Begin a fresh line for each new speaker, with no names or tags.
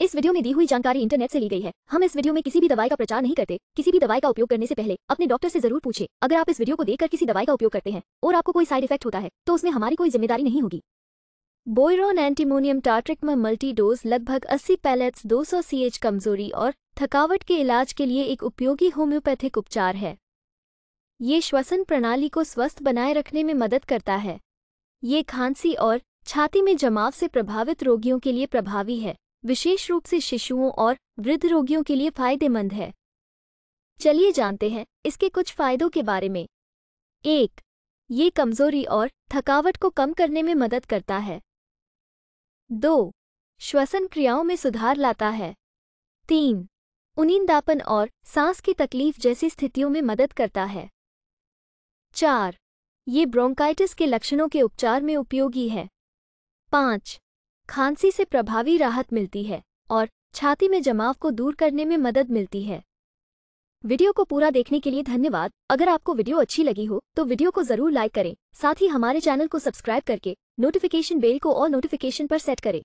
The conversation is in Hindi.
इस वीडियो में दी हुई जानकारी इंटरनेट से ली गई है हम इस वीडियो में किसी भी दवाई का प्रचार नहीं करते किसी भी दवाई का उपयोग करने से पहले अपने डॉक्टर से जरूर पूछे अगर आप इस वीडियो को देखकर किसी दवाई का उपयोग करते हैं और आपको कोई साइड इफेक्ट होता है तो उसमें हमारी कोई जिम्मेदारी नहीं होगी बोयरॉन एंटीमोनियम टार्ट्रिक में मल्टी डोज लगभग अस्सी पैलेट्स दो सौ कमजोरी और थकावट के इलाज के लिए एक उपयोगी होम्योपैथिक उपचार है ये श्वसन प्रणाली को स्वस्थ बनाए रखने में मदद करता है ये खांसी और छाती में जमाव से प्रभावित रोगियों के लिए प्रभावी है विशेष रूप से शिशुओं और वृद्ध रोगियों के लिए फायदेमंद है चलिए जानते हैं इसके कुछ फायदों के बारे में एक ये कमजोरी और थकावट को कम करने में मदद करता है दो श्वसन क्रियाओं में सुधार लाता है तीन उनिंदापन और सांस की तकलीफ जैसी स्थितियों में मदद करता है चार ये ब्रोंकाइटिस के लक्षणों के उपचार में उपयोगी है पाँच खांसी से प्रभावी राहत मिलती है और छाती में जमाव को दूर करने में मदद मिलती है वीडियो को पूरा देखने के लिए धन्यवाद अगर आपको वीडियो अच्छी लगी हो तो वीडियो को जरूर लाइक करें साथ ही हमारे चैनल को सब्सक्राइब करके नोटिफिकेशन बेल को और नोटिफिकेशन पर सेट करें